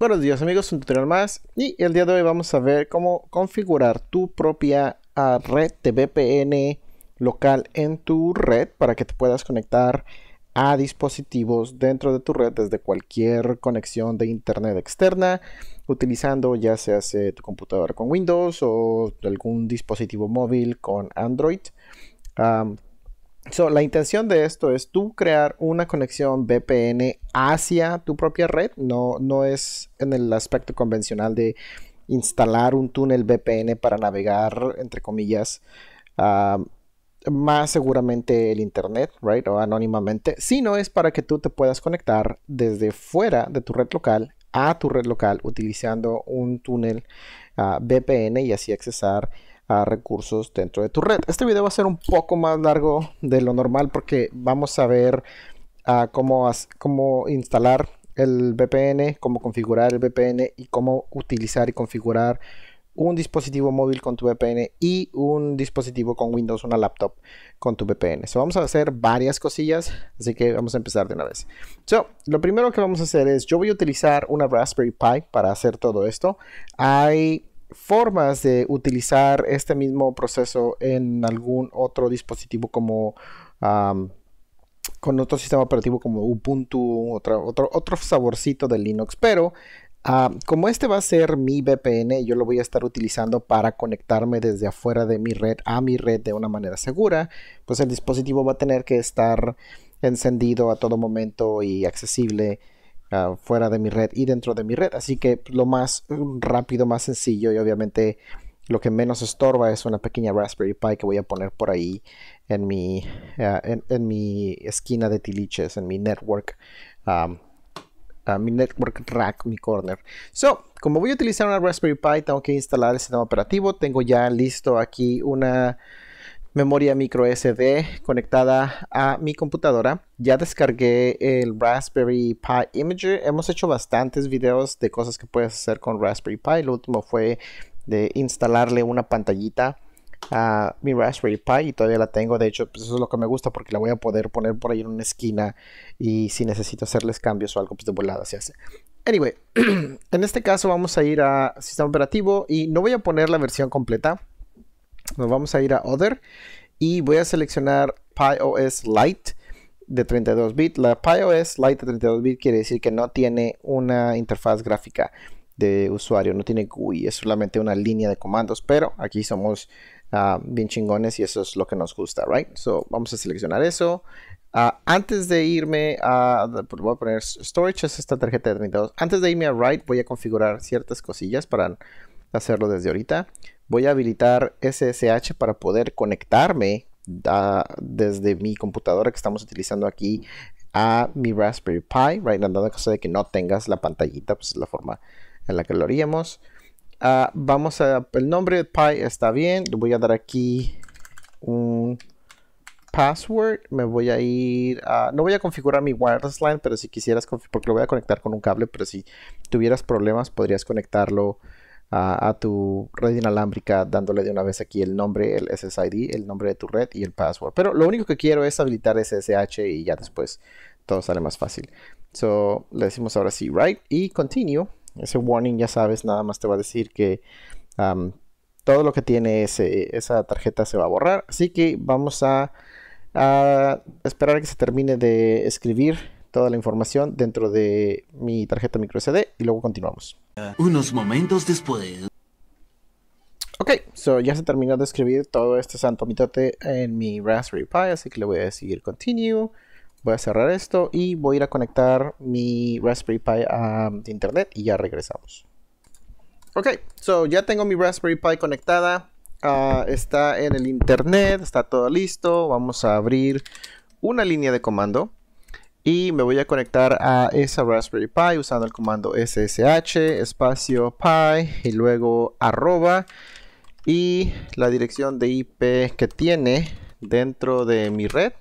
Buenos días amigos, un tutorial más y el día de hoy vamos a ver cómo configurar tu propia ah, red de VPN local en tu red para que te puedas conectar a dispositivos dentro de tu red desde cualquier conexión de internet externa utilizando ya sea eh, tu computadora con Windows o algún dispositivo móvil con Android. la intención de esto es tú crear una conexión VPN hacia tu propia red, no, no es en el aspecto convencional de instalar un túnel VPN para navegar, entre comillas, más seguramente el Internet, right? O anónimamente, sino es para que tú te puedas conectar desde fuera de tu red local a tu red local utilizando un túnel ah, VPN y así accesar a recursos dentro de tu red. Este video va a ser un poco más largo de lo normal porque vamos a ver a ah, cómo, cómo instalar el VPN, cómo configurar el VPN y cómo utilizar y configurar un dispositivo móvil con tu VPN y un dispositivo con Windows, una laptop con tu VPN. vamos a hacer varias cosillas, así que vamos a empezar de una vez. So, lo primero que vamos a hacer es, yo voy a utilizar una Raspberry Pi para hacer todo esto. Hay formas de utilizar este mismo proceso en algún otro dispositivo como... con otro sistema operativo como Ubuntu, otro, otro saborcito de Linux, pero Ah, como este va a ser mi VPN, yo lo voy a estar utilizando para conectarme desde afuera de mi red a mi red de una manera segura, pues el dispositivo va a tener que estar encendido a todo momento y accesible ah, fuera de mi red y dentro de mi red. Así que lo más mm, rápido, más sencillo y obviamente lo que menos estorba es una pequeña Raspberry Pi que voy a poner por ahí en mi, ah, en, mi esquina de tiliches, en mi network mi network rack, mi corner. So, como voy a utilizar una Raspberry Pi, tengo que instalar el sistema operativo. Tengo ya listo aquí una memoria micro SD conectada a mi computadora. Ya descargué el Raspberry Pi Imager. Hemos hecho bastantes videos de cosas que puedes hacer con Raspberry Pi. Lo último fue de instalarle una pantallita a mi Raspberry Pi y todavía la tengo. De hecho, pues, eso es lo que me gusta porque la voy a poder poner por ahí en una esquina y si necesito hacerles cambios o algo, pues de volada se hace. Anyway, en este caso vamos a ir a sistema operativo y no voy a poner la versión completa. Nos vamos a ir a Other y voy a seleccionar OS Lite de 32 bits. La OS Lite de 32 bit quiere decir que no tiene una interfaz gráfica de usuario, no tiene GUI, es solamente una línea de comandos, pero aquí somos Ah, bien chingones y eso es lo que nos gusta, right? So vamos a seleccionar eso. Ah, antes de irme a, pues, voy a poner storage, es esta tarjeta de 32. Antes de irme a write voy a configurar ciertas cosillas para hacerlo desde ahorita. Voy a habilitar SSH para poder conectarme ah, desde mi computadora que estamos utilizando aquí a mi Raspberry Pi, right? En dado caso de que no tengas la pantallita, pues es la forma en la que lo haríamos. Ah, vamos a, el nombre de Pi está bien. Le voy a dar aquí un password. Me voy a ir a, no voy a configurar mi wireless line, pero si quisieras, porque lo voy a conectar con un cable, pero si tuvieras problemas podrías conectarlo a, tu red inalámbrica dándole de una vez aquí el nombre, el SSID, el nombre de tu red y el password. Pero lo único que quiero es habilitar SSH y ya después todo sale más fácil. So, le decimos ahora sí, right, y continue. Ese warning, ya sabes, nada más te va a decir que todo lo que tiene esa tarjeta se va a borrar. Así que vamos a, esperar a que se termine de escribir toda la información dentro de mi tarjeta micro SD y luego continuamos. Unos momentos después. Ok, ya se terminó de escribir todo este santo mitote en mi Raspberry Pi, así que le voy a decir continue. Voy a cerrar esto y voy a ir a conectar mi Raspberry Pi a um, internet y ya regresamos. Ok, so ya tengo mi Raspberry Pi conectada. Ah, está en el internet, está todo listo. Vamos a abrir una línea de comando y me voy a conectar a esa Raspberry Pi usando el comando ssh espacio pi y luego arroba y la dirección de IP que tiene dentro de mi red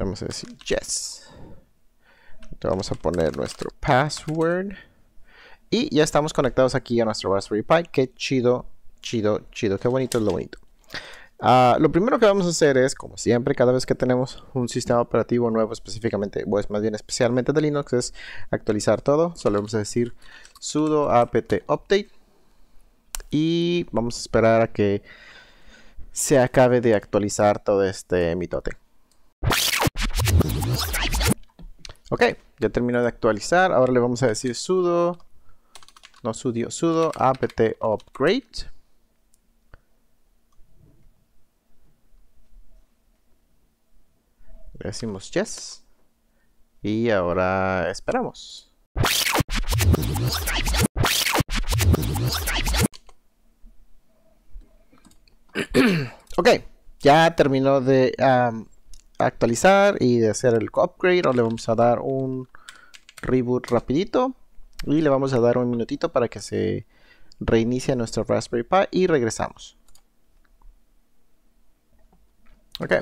Vamos a decir yes. Entonces vamos a poner nuestro password. Y ya estamos conectados aquí a nuestro Raspberry Pi. Qué chido, chido, chido. Qué bonito es lo bonito. Ah, lo primero que vamos a hacer es, como siempre, cada vez que tenemos un sistema operativo nuevo específicamente, pues más bien especialmente de Linux, es actualizar todo. Solo vamos a decir sudo apt update. Y vamos a esperar a que se acabe de actualizar todo este mitote. Ok, ya terminó de actualizar. Ahora le vamos a decir sudo, no sudo, sudo apt upgrade. Le decimos yes. Y ahora esperamos. ok, ya terminó de actualizar y de hacer el upgrade. o le vamos a dar un reboot rapidito. Y le vamos a dar un minutito para que se reinicie nuestro Raspberry Pi y regresamos. Ok.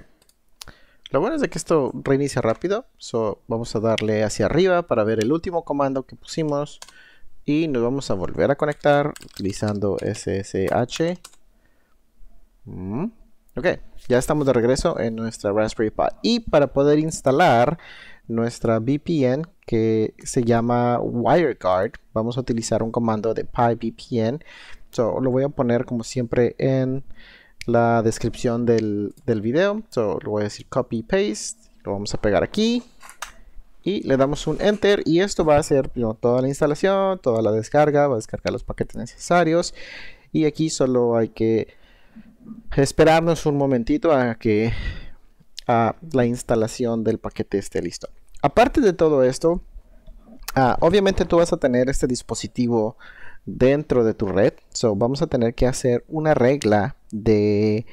Lo bueno es de que esto reinicia rápido. So, vamos a darle hacia arriba para ver el último comando que pusimos. Y nos vamos a volver a conectar utilizando SSH. Mm. Ok, ya estamos de regreso en nuestra Raspberry Pi. Y para poder instalar nuestra VPN que se llama WireGuard, vamos a utilizar un comando de PyVPN. So, lo voy a poner como siempre en la descripción del, del video. lo voy a decir copy paste. Lo vamos a pegar aquí. Y le damos un enter. Y esto va a hacer toda la instalación, toda la descarga. Va a descargar los paquetes necesarios. Y aquí solo hay que esperarnos un momentito a que a la instalación del paquete esté listo. Aparte de todo esto, ah, obviamente tú vas a tener este dispositivo dentro de tu red. So vamos a tener que hacer una regla de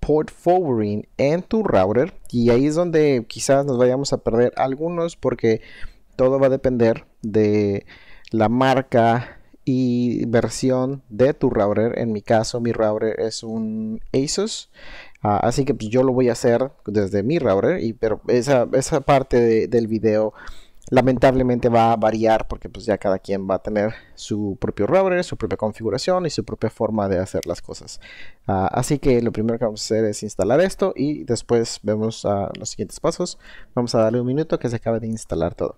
port forwarding en tu router. Y ahí es donde quizás nos vayamos a perder algunos porque todo va a depender de la marca versión de tu router. En mi caso, mi router es un Asus. Ah, así que pues, yo lo voy a hacer desde mi router. Y, pero esa, esa parte del video lamentablemente va a variar porque pues ya cada quien va a tener su propio router, su propia configuración y su propia forma de hacer las cosas. Ah, así que lo primero que vamos a hacer es instalar esto y después vemos a ah, los siguientes pasos. Vamos a darle un minuto que se acabe de instalar todo.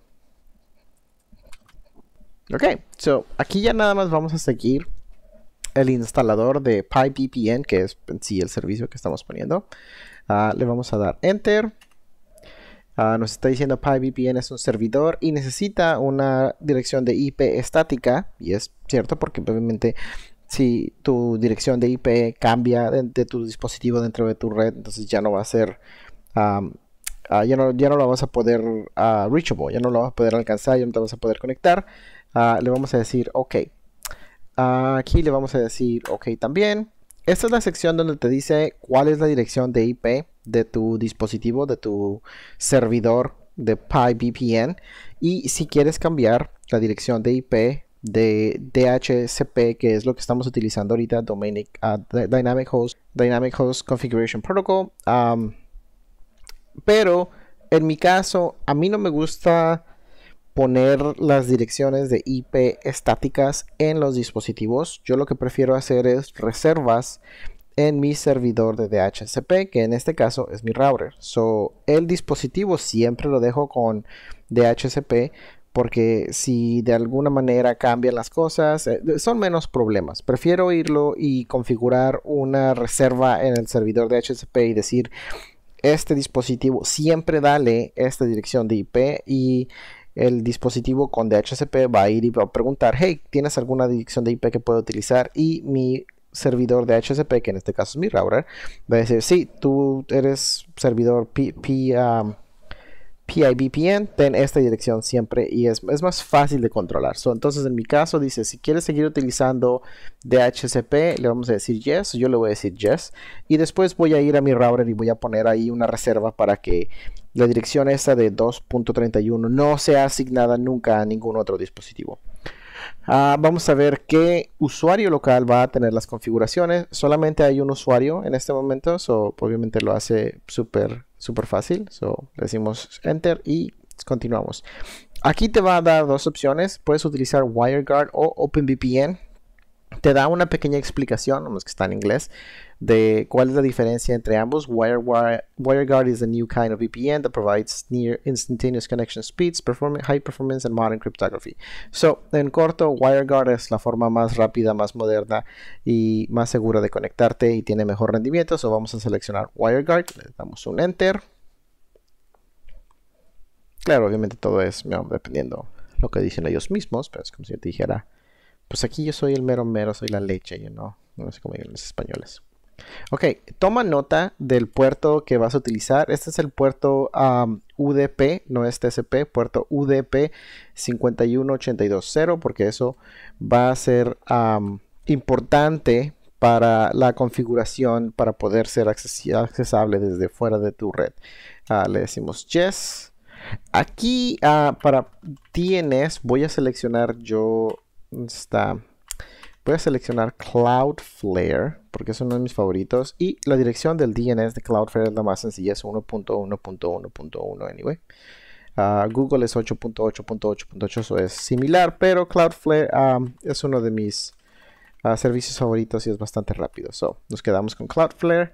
Ok, so aquí ya nada más vamos a seguir el instalador de PyVPN, que es en sí el servicio que estamos poniendo. Ah, le vamos a dar Enter. Ah, nos está diciendo PyVPN es un servidor y necesita una dirección de IP estática. Y es cierto porque obviamente si tu dirección de IP cambia de, tu dispositivo dentro de tu red, entonces ya no va a ser... Ah, ya, no, ya lo vas a poder reachable, ya no lo vas a poder alcanzar, ya no te vas a poder conectar. Ah, le vamos a decir OK. Ah, aquí le vamos a decir OK también. Esta es la sección donde te dice cuál es la dirección de IP de tu dispositivo, de tu servidor de PyVPN. Y si quieres cambiar la dirección de IP de DHCP, que es lo que estamos utilizando ahorita, Dominic, ah, Dynamic, Host, Dynamic Host Configuration Protocol. pero en mi caso, a mí no me gusta poner las direcciones de IP estáticas en los dispositivos. Yo lo que prefiero hacer es reservas en mi servidor de DHCP, que en este caso es mi router. So, el dispositivo siempre lo dejo con DHCP porque si de alguna manera cambian las cosas, eh, son menos problemas. Prefiero irlo y configurar una reserva en el servidor de HCP y decir, este dispositivo siempre dale esta dirección de IP y el dispositivo con DHCP va a ir y va a preguntar, hey, ¿tienes alguna dirección de IP que pueda utilizar? Y mi servidor de HCP, que en este caso es mi router, va a decir, sí, tú eres servidor P, um, PIVPN, ten esta dirección siempre y es, más fácil de controlar. entonces, en mi caso, dice, si quieres seguir utilizando DHCP, le vamos a decir yes, yo le voy a decir yes. Y después voy a ir a mi router y voy a poner ahí una reserva para que la dirección esta de 2.31 no sea asignada nunca a ningún otro dispositivo. Ah, vamos a ver qué usuario local va a tener las configuraciones. Solamente hay un usuario en este momento, eso obviamente lo hace súper súper fácil. So, decimos enter y continuamos. Aquí te va a dar dos opciones. Puedes utilizar WireGuard o OpenVPN te da una pequeña explicación, que está en inglés, de cuál es la diferencia entre ambos. WireGuard is a new kind of VPN that provides near instantaneous connection speeds, high performance, and modern cryptography. So, en corto, WireGuard es la forma más rápida, más moderna y más segura de conectarte y tiene mejor rendimiento. So, vamos a seleccionar WireGuard, le damos un Enter. Claro, obviamente todo es dependiendo lo que dicen ellos mismos, pero es como si yo te dijera pues aquí yo soy el mero mero, soy la leche, yo no, no sé cómo digan los españoles. Ok, toma nota del puerto que vas a utilizar. Este es el puerto UDP, um, no es TCP, puerto UDP 51820, porque eso va a ser um, importante para la configuración para poder ser accesible desde fuera de tu red. Ah, le decimos yes. Aquí ah, para DNS voy a seleccionar yo está... Voy a seleccionar Cloudflare porque es uno de mis favoritos y la dirección del DNS de Cloudflare es la más sencilla, es 1.1.1.1 anyway. Ah, Google es 8.8.8.8, eso es similar, pero Cloudflare es uno de mis ah, servicios favoritos y es bastante rápido. So, nos quedamos con Cloudflare.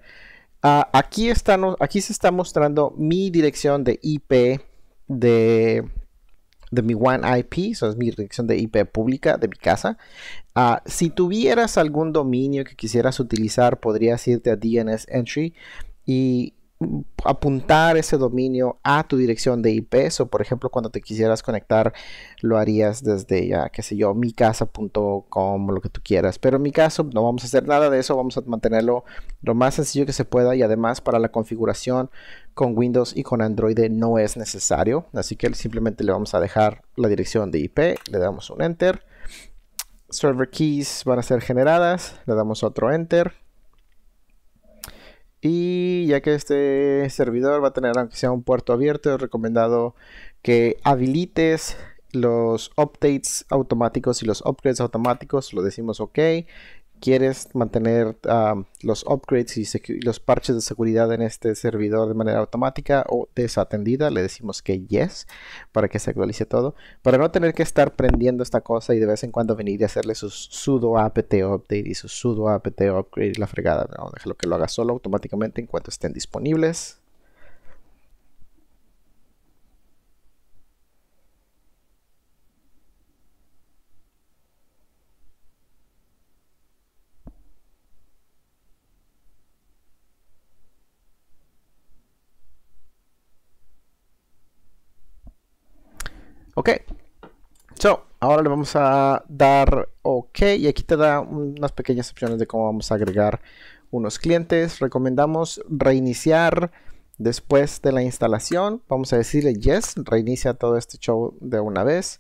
Ah, aquí, aquí se está mostrando mi dirección de IP de de mi One IP, eso es mi dirección de IP pública de mi casa. Ah, si tuvieras algún dominio que quisieras utilizar, podrías irte a DNS Entry y apuntar ese dominio a tu dirección de IP. O por ejemplo, cuando te quisieras conectar, lo harías desde ya, que sé yo, mi micasa.com, lo que tú quieras. Pero en mi caso, no vamos a hacer nada de eso, vamos a mantenerlo lo más sencillo que se pueda y además para la configuración con Windows y con Android no es necesario. Así que simplemente le vamos a dejar la dirección de IP, le damos un enter. Server keys van a ser generadas, le damos otro enter y ya que este servidor va a tener, aunque sea un puerto abierto, es recomendado que habilites los updates automáticos y los upgrades automáticos. Lo decimos OK quieres mantener ah, los upgrades y los parches de seguridad en este servidor de manera automática o desatendida, le decimos que yes para que se actualice todo, para no tener que estar prendiendo esta cosa y de vez en cuando venir y hacerle su sudo apt update y su sudo apt upgrade y la fregada. No, déjalo que lo haga solo automáticamente en cuanto estén disponibles. Ok. So, ahora le vamos a dar OK y aquí te da unas pequeñas opciones de cómo vamos a agregar unos clientes. Recomendamos reiniciar después de la instalación. Vamos a decirle yes, reinicia todo este show de una vez.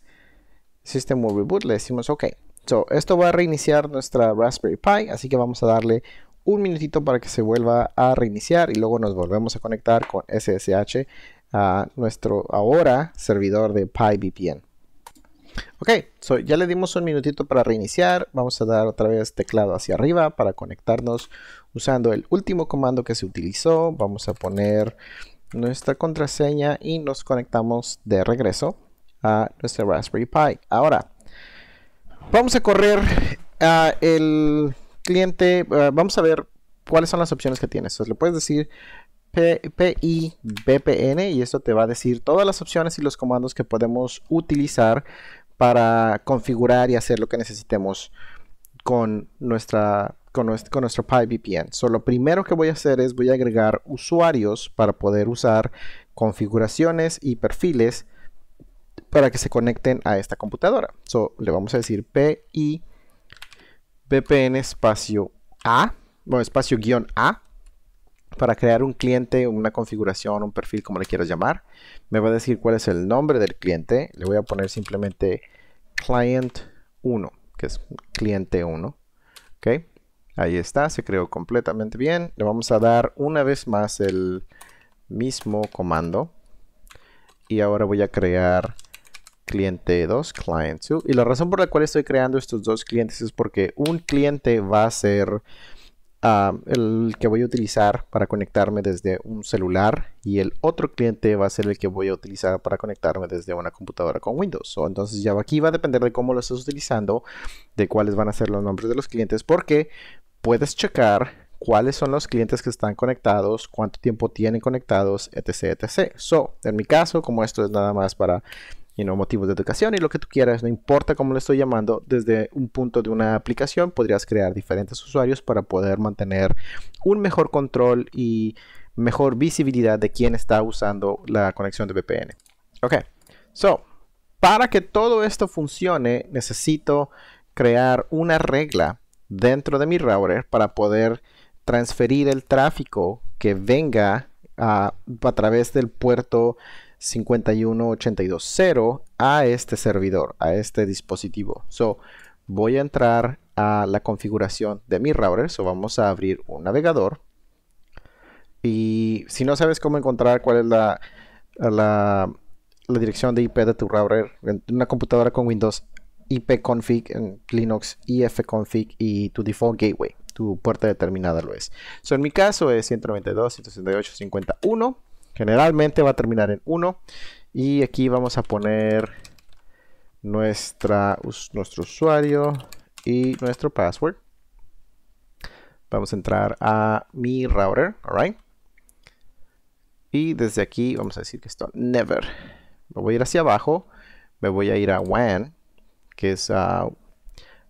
System reboot, le decimos OK. So, esto va a reiniciar nuestra Raspberry Pi, así que vamos a darle un minutito para que se vuelva a reiniciar y luego nos volvemos a conectar con SSH a nuestro ahora servidor de PyVPN. Ok, ya le dimos un minutito para reiniciar. Vamos a dar otra vez teclado hacia arriba para conectarnos usando el último comando que se utilizó. Vamos a poner nuestra contraseña y nos conectamos de regreso a nuestro Raspberry Pi. Ahora, vamos a correr a el cliente. Eh, vamos a ver cuáles son las opciones que tiene. Entonces, le puedes decir PI VPN y esto te va a decir todas las opciones y los comandos que podemos utilizar para configurar y hacer lo que necesitemos con nuestra con nuestro, PI VPN, PyVPN. lo primero que voy a hacer es voy a agregar usuarios para poder usar configuraciones y perfiles para que se conecten a esta computadora. So, le vamos a decir PI VPN espacio A, bueno, espacio guión A para crear un cliente, una configuración, un perfil, como le quieras llamar. Me va a decir cuál es el nombre del cliente. Le voy a poner simplemente client 1, que es cliente 1. ¿Ok? Ahí está, se creó completamente bien. Le vamos a dar una vez más el mismo comando. Y ahora voy a crear cliente 2, client 2. Y la razón por la cual estoy creando estos dos clientes es porque un cliente va a ser Ah, el que voy a utilizar para conectarme desde un celular y el otro cliente va a ser el que voy a utilizar para conectarme desde una computadora con Windows. entonces ya aquí va a depender de cómo lo estás utilizando, de cuáles van a ser los nombres de los clientes, porque puedes checar cuáles son los clientes que están conectados, cuánto tiempo tienen conectados, etc, etc. So, en mi caso, como esto es nada más para motivos de educación y lo que tú quieras, no importa cómo lo estoy llamando, desde un punto de una aplicación podrías crear diferentes usuarios para poder mantener un mejor control y mejor visibilidad de quién está usando la conexión de VPN. Ok, so, para que todo esto funcione, necesito crear una regla dentro de mi router para poder transferir el tráfico que venga a través del puerto 51820 a este servidor, a este dispositivo. So, voy a entrar a la configuración de mi router. So, vamos a abrir un navegador. Y si no sabes cómo encontrar cuál es la, la, dirección de IP de tu router en una computadora con Windows, ipconfig en Linux, ifconfig y tu default gateway, tu puerta determinada lo es. So, en mi caso es 192.168.51 Generalmente va a terminar en 1. Y aquí vamos a poner nuestra, nuestro usuario y nuestro password. Vamos a entrar a mi router, alright. Y desde aquí vamos a decir que esto never. Me voy a ir hacia abajo, me voy a ir a WAN, que es a ah,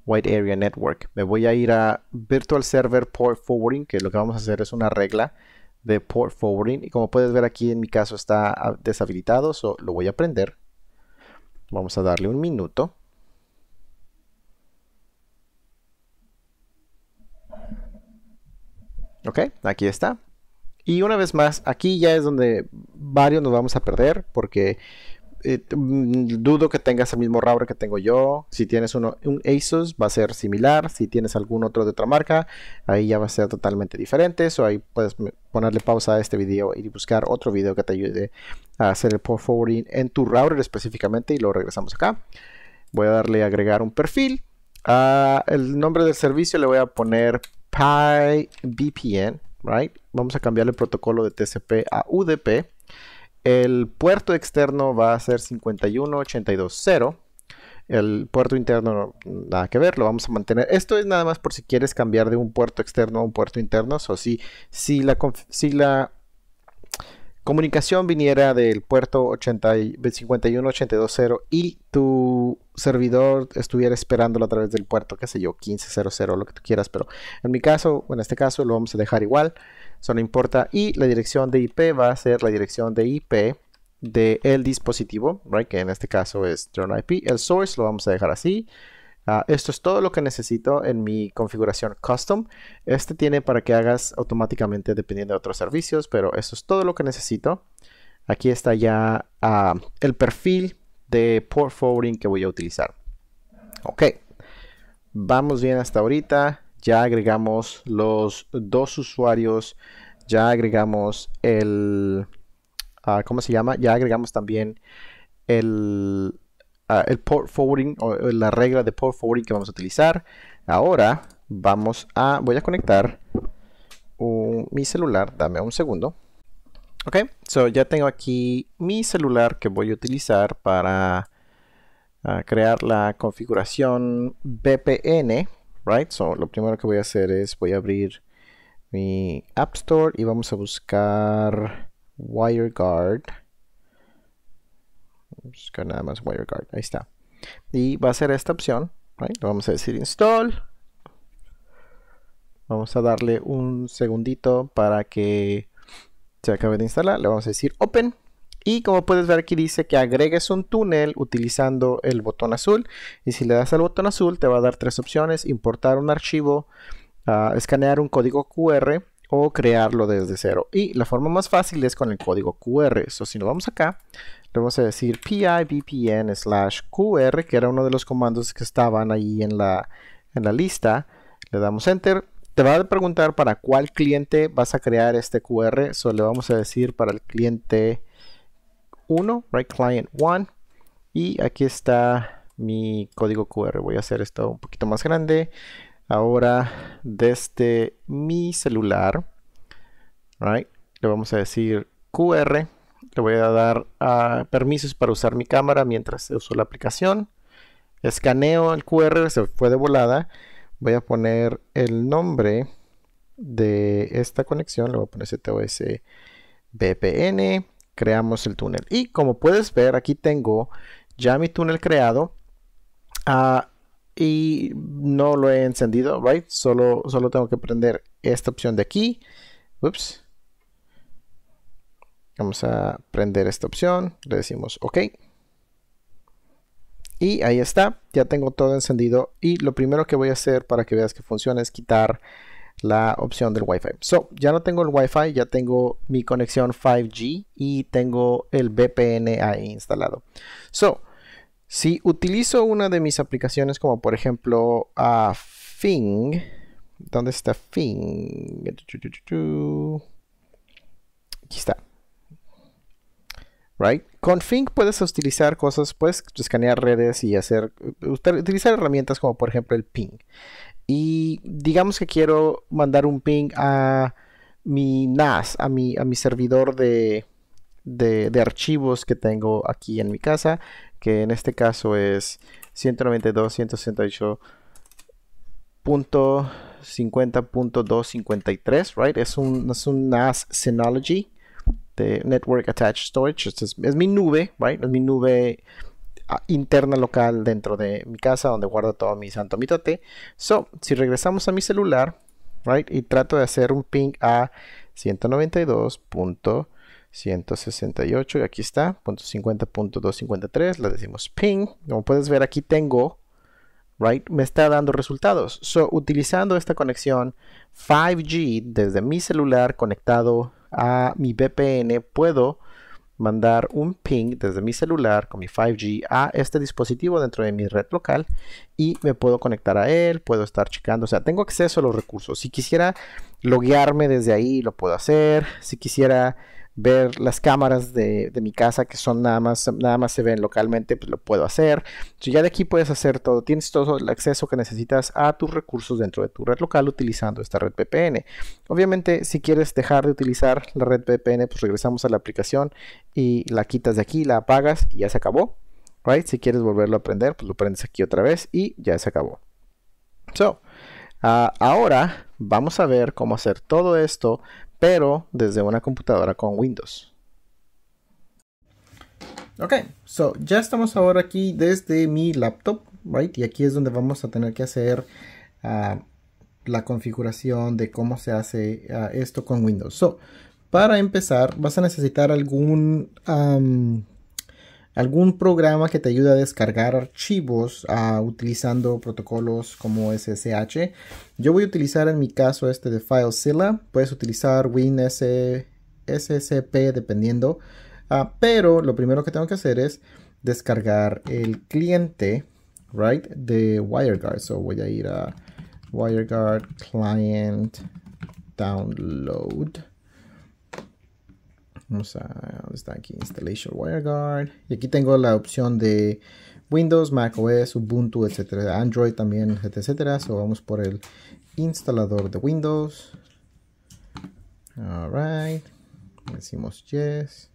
White Area Network. Me voy a ir a Virtual Server Port Forwarding, que lo que vamos a hacer es una regla de port forwarding. Y como puedes ver aquí en mi caso está ah, deshabilitado, so lo voy a prender. Vamos a darle un minuto. Ok, aquí está. Y una vez más, aquí ya es donde varios nos vamos a perder porque eh, mm, dudo que tengas el mismo router que tengo yo. Si tienes uno, un Asus va a ser similar. Si tienes algún otro de otra marca, ahí ya va a ser totalmente diferente. O ahí puedes ponerle pausa a este video y buscar otro video que te ayude a hacer el port forwarding en tu router específicamente. Y lo regresamos acá. Voy a darle a agregar un perfil. Ah, el nombre del servicio le voy a poner PyVPN, right? Vamos a cambiar el protocolo de TCP a UDP. El puerto externo va a ser 51820. El puerto interno, nada que ver, lo vamos a mantener. Esto es nada más por si quieres cambiar de un puerto externo a un puerto interno. O si, la, si la comunicación viniera del puerto 51820 y tu servidor estuviera esperándolo a través del puerto, qué sé yo, 1500 lo que tú quieras, pero en mi caso, en este caso, lo vamos a dejar igual eso importa. Y la dirección de IP va a ser la dirección de IP de el dispositivo, que en este caso es drone IP. El source lo vamos a dejar así. Ah, esto es todo lo que necesito en mi configuración custom. Este tiene para que hagas automáticamente dependiendo de otros servicios, pero esto es todo lo que necesito. Aquí está ya ah, el perfil de port forwarding que voy a utilizar. Ok, vamos bien hasta ahorita ya agregamos los dos usuarios, ya agregamos el, ah, ¿cómo se llama? Ya agregamos también el, ah, el port forwarding o eh, la regla de port forwarding que vamos a utilizar. Ahora vamos a, voy a conectar mi celular, dame un segundo. Ok, so ya tengo aquí mi celular que voy a utilizar para ah, crear la configuración VPN right? So, lo primero que voy a hacer es, voy a abrir mi App Store y vamos a buscar WireGuard. Buscar nada más WireGuard, ahí está. Y va a ser esta opción, right? vamos a decir install. Vamos a darle un segundito para que se acabe de instalar. Le vamos a decir open. Y como puedes ver aquí dice que agregues un túnel utilizando el botón azul. Y si le das al botón azul te va a dar tres opciones. Importar un archivo, ah, escanear un código QR o crearlo desde cero. Y la forma más fácil es con el código QR. eso si nos vamos acá, le vamos a decir pivpn slash QR, que era uno de los comandos que estaban ahí en la, lista. Le damos enter. Te va a preguntar para cuál cliente vas a crear este QR. solo le vamos a decir para el cliente 1, right client 1. Y aquí está mi código QR. Voy a hacer esto un poquito más grande. Ahora desde mi celular, right, le vamos a decir QR. Le voy a dar ah, permisos para usar mi cámara mientras uso la aplicación. Escaneo el QR, se fue de volada. Voy a poner el nombre de esta conexión. Le voy a poner ZOS VPN creamos el túnel. Y como puedes ver, aquí tengo ya mi túnel creado. Ah, y no lo he encendido, right? Solo, solo tengo que prender esta opción de aquí. Vamos a prender esta opción. Le decimos OK. Y ahí está. Ya tengo todo encendido. Y lo primero que voy a hacer para que veas que funciona es quitar la opción del Wi-Fi. So, ya no tengo el Wi-Fi, ya tengo mi conexión 5G y tengo el VPN ahí instalado. So, si utilizo una de mis aplicaciones como por ejemplo a Fing, ¿dónde está Fing? Aquí está. Con Fink puedes utilizar cosas, puedes escanear redes y hacer, eh, utilizar herramientas como por ejemplo el ping. Y digamos que quiero mandar un ping a mi NAS, a mi, a mi servidor de, archivos que tengo aquí en mi casa, que en este caso es 192.168.50.253, right? Es un, es un NAS Synology este network Attached Storage. Este es, mi nube, right? Es mi nube ah, interna local dentro de mi casa donde guardo todo mi santo mitote. So, si regresamos a mi celular, right? Y trato de hacer un ping a 192.168 y aquí está, .50.253, le decimos ping. Como puedes ver aquí tengo right? Me está dando resultados. So, utilizando esta conexión 5G desde mi celular conectado a mi VPN, puedo mandar un ping desde mi celular con mi 5G a este dispositivo dentro de mi red local y me puedo conectar a él, puedo estar checando, o sea, tengo acceso a los recursos. Si quisiera loguearme desde ahí, lo puedo hacer. Si quisiera ver las cámaras de, mi casa que son nada más, nada más se ven localmente, pues lo puedo hacer. si ya de aquí puedes hacer todo, tienes todo el acceso que necesitas a tus recursos dentro de tu red local utilizando esta red VPN. Obviamente si quieres dejar de utilizar la red VPN, pues regresamos a la aplicación y la quitas de aquí, la apagas y ya se acabó. Right? Si quieres volverlo a aprender, pues lo prendes aquí otra vez y ya se acabó. So, ah, ahora vamos a ver cómo hacer todo esto pero desde una computadora con Windows. Ok, so ya estamos ahora aquí desde mi laptop, right? Y aquí es donde vamos a tener que hacer ah, la configuración de cómo se hace ah, esto con Windows. So, para empezar, vas a necesitar algún algún programa que te ayude a descargar archivos ah, utilizando protocolos como SSH. Yo voy a utilizar en mi caso este de FileZilla, puedes utilizar WinSSP dependiendo, ah, pero lo primero que tengo que hacer es descargar el cliente right, de WireGuard. So voy a ir a WireGuard Client Download. Vamos a, ¿dónde está aquí? Installation WireGuard. Y aquí tengo la opción de Windows, Mac OS, Ubuntu, etcétera. Android también, etcétera. So vamos por el instalador de Windows. Alright. Decimos yes.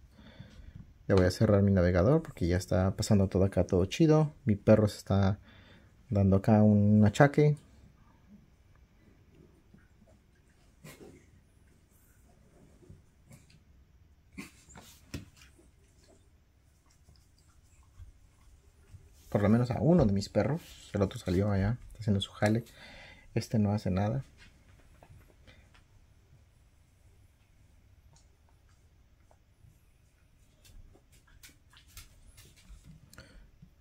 Ya voy a cerrar mi navegador porque ya está pasando todo acá todo chido. Mi perro se está dando acá un achaque. por lo menos a uno de mis perros. El otro salió allá, está haciendo su jale. Este no hace nada.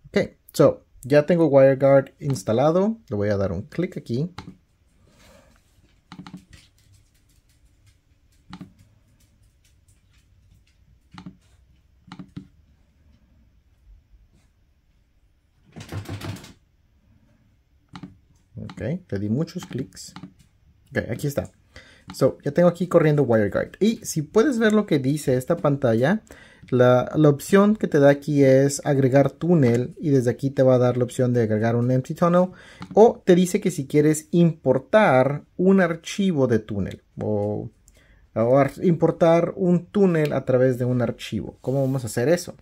Ok, so ya tengo WireGuard instalado. Le voy a dar un clic aquí. Te di muchos clics, aquí está. So, ya tengo aquí corriendo WireGuard. Y si puedes ver lo que dice esta pantalla, la, opción que te da aquí es agregar túnel y desde aquí te va a dar la opción de agregar un empty tunnel o te dice que si quieres importar un archivo de túnel o, o importar un túnel a través de un archivo. ¿Cómo vamos a hacer eso?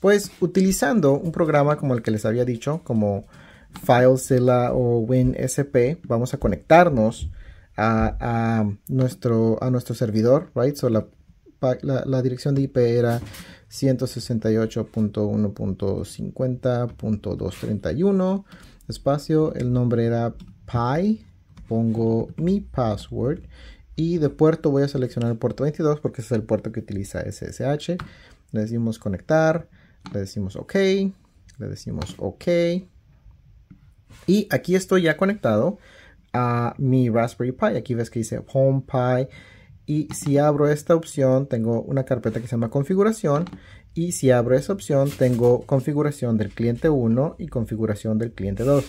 Pues utilizando un programa como el que les había dicho, como files o WinSP, vamos a conectarnos a, nuestro, a nuestro servidor, right? la, dirección de IP era 168.1.50.231, espacio, el nombre era Pi, pongo mi password y de puerto voy a seleccionar el puerto 22 porque es el puerto que utiliza SSH. Le decimos conectar, le decimos OK, le decimos OK. Y aquí estoy ya conectado a mi Raspberry Pi. Aquí ves que dice Home Pi. Y si abro esta opción, tengo una carpeta que se llama configuración. Y si abro esa opción, tengo configuración del cliente 1 y configuración del cliente 2.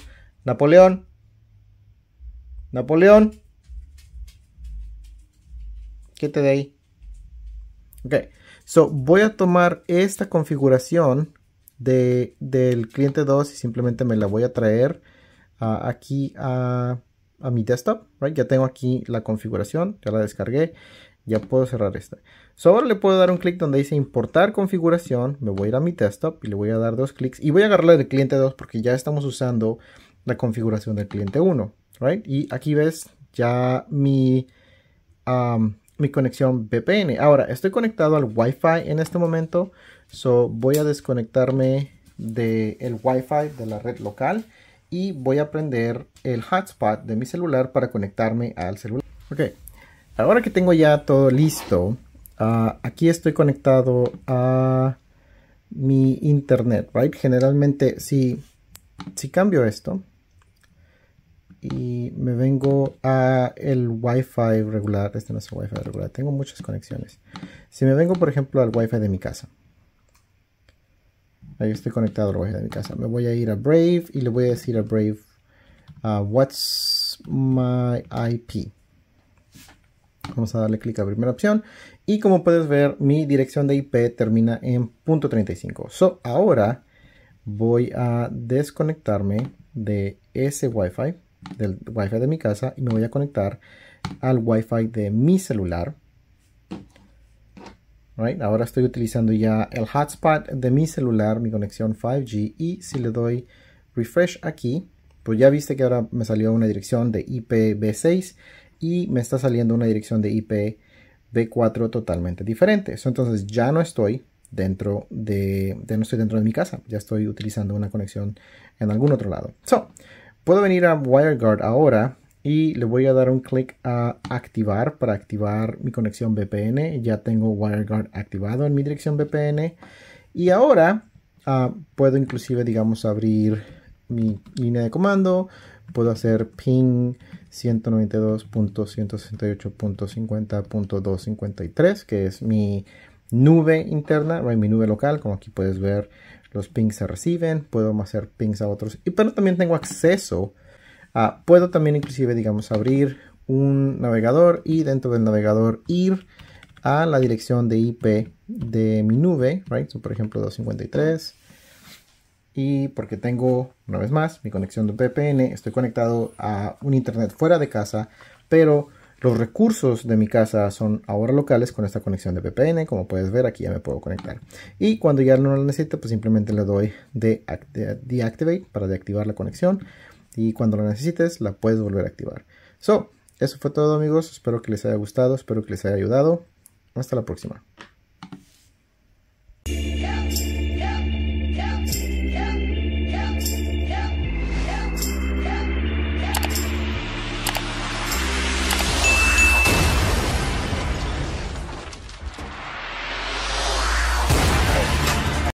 Napoleón. Napoleón. ¿Qué te de ahí? Ok. So, voy a tomar esta configuración del cliente 2 y simplemente me la voy a traer aquí a, mi desktop, Ya tengo aquí la configuración, ya la descargué, ya puedo cerrar esta. So ahora le puedo dar un clic donde dice importar configuración, me voy a ir a mi desktop y le voy a dar dos clics y voy a agarrar el cliente 2 porque ya estamos usando la configuración del cliente 1, right? Y aquí ves ya mi... mi conexión VPN. Ahora, estoy conectado al Wi-Fi en este momento. So, voy a desconectarme del de Wi-Fi de la red local y voy a prender el hotspot de mi celular para conectarme al celular. Ok, ahora que tengo ya todo listo, ah, aquí estoy conectado a mi internet, right? Generalmente si, si cambio esto y me vengo a el Wi-Fi regular, este no es el wifi regular, tengo muchas conexiones. Si me vengo por ejemplo al wifi de mi casa, Ahí estoy conectado a la de mi casa. Me voy a ir a Brave y le voy a decir a Brave, uh, what's my IP? Vamos a darle clic a primera opción. Y como puedes ver, mi dirección de IP termina en .35. So, ahora voy a desconectarme de ese Wi-Fi, del Wi-Fi de mi casa, y me voy a conectar al Wi-Fi de mi celular. Ahora estoy utilizando ya el hotspot de mi celular, mi conexión 5G y si le doy refresh aquí, pues ya viste que ahora me salió una dirección de IPv6 y me está saliendo una dirección de IPv4 totalmente diferente. entonces ya no estoy dentro de, no estoy dentro de mi casa, ya estoy utilizando una conexión en algún otro lado. So, puedo venir a WireGuard ahora y le voy a dar un clic a activar para activar mi conexión VPN. Ya tengo WireGuard activado en mi dirección VPN y ahora ah, puedo inclusive, digamos, abrir mi línea de comando. Puedo hacer ping 192.168.50.253, que es mi nube interna, mi nube local, como aquí puedes ver, los pings se reciben, puedo hacer pings a otros, y pero también tengo acceso Ah, puedo también inclusive, digamos, abrir un navegador y dentro del navegador ir a la dirección de IP de mi nube, right? por ejemplo, 253. Y porque tengo, una vez más, mi conexión de VPN, estoy conectado a un internet fuera de casa, pero los recursos de mi casa son ahora locales con esta conexión de VPN. Como puedes ver, aquí ya me puedo conectar. Y cuando ya no lo necesito, pues simplemente le doy de deactivate para deactivar la conexión y cuando la necesites la puedes volver a activar. So, eso fue todo amigos, espero que les haya gustado, espero que les haya ayudado. Hasta la próxima.